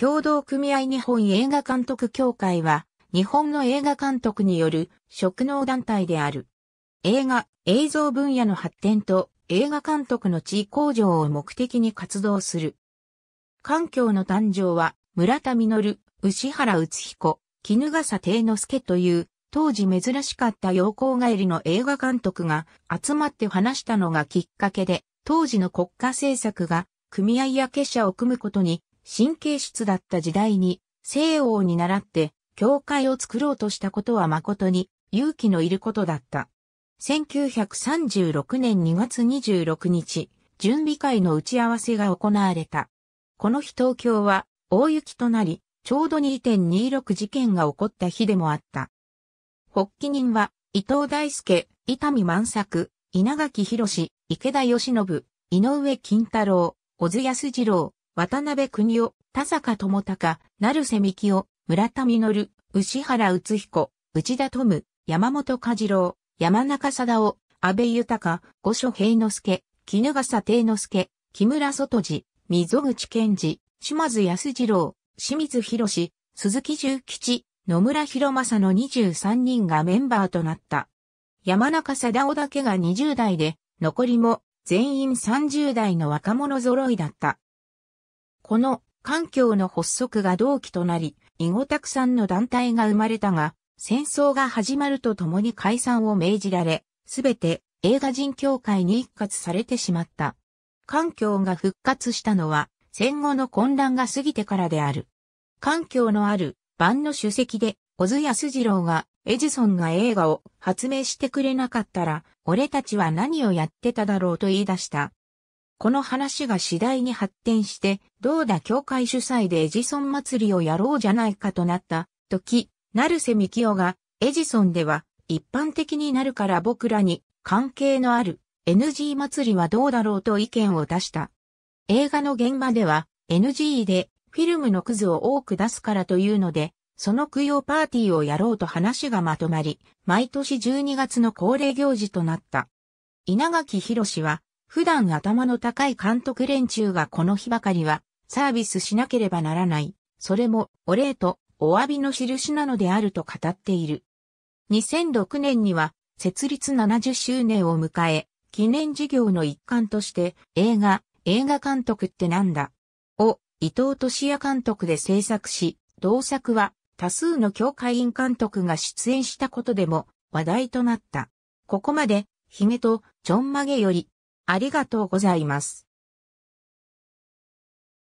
共同組合日本映画監督協会は、日本の映画監督による職能団体である。映画、映像分野の発展と映画監督の地位向上を目的に活動する。環境の誕生は、村田実、牛原宇彦、絹笠定之助という、当時珍しかった陽光帰りの映画監督が集まって話したのがきっかけで、当時の国家政策が組合や結社を組むことに神経質だった時代に西欧に習って教会を作ろうとしたことは誠に勇気のいることだった。1936年2月26日、準備会の打ち合わせが行われた。この日東京は大雪となり、ちょうど2.26事件が起こった日でもあった。発起人は伊藤大輔、伊丹万作、稲垣博池田義信、井上金太郎、小津安二郎、渡辺邦夫、田坂智隆、成瀬幹夫、村田実、牛原宇津彦、内田富、山本和郎、山中貞夫、安倍豊、五所平之助、絹笠定之助、木村外寺、溝口健治、島津康次郎、清水博士、鈴木重吉、野村博正の23人がメンバーとなった。山中貞夫だけが20代で、残りも全員30代の若者揃いだった。この環境の発足が同期となり、イゴたくさんの団体が生まれたが、戦争が始まると共に解散を命じられ、すべて映画人協会に一括されてしまった。環境が復活したのは戦後の混乱が過ぎてからである。環境のある晩の主席で、小津安二郎がエジソンが映画を発明してくれなかったら、俺たちは何をやってただろうと言い出したこの話が次第に発展して、どうだ協会主催でエジソン祭りをやろうじゃないかとなった時、成瀬幹夫が、エジソンでは一般的になるから僕らに関係のある NG 祭りはどうだろうと意見を出した。映画の現場では NG でフィルムのクズを多く出すからというので、その供養パーティーをやろうと話がまとまり、毎年12月の恒例行事となった。稲垣博士は、普段頭の高い監督連中がこの日ばかりはサービスしなければならない。それもお礼とお詫びの印なのであると語っている。2006年には設立70周年を迎え、記念事業の一環として映画、映画監督ってなんだを伊藤敏也監督で制作し、同作は多数の教会員監督が出演したことでも話題となった。ここまでヒゲとちょんまげよりありがとうございます。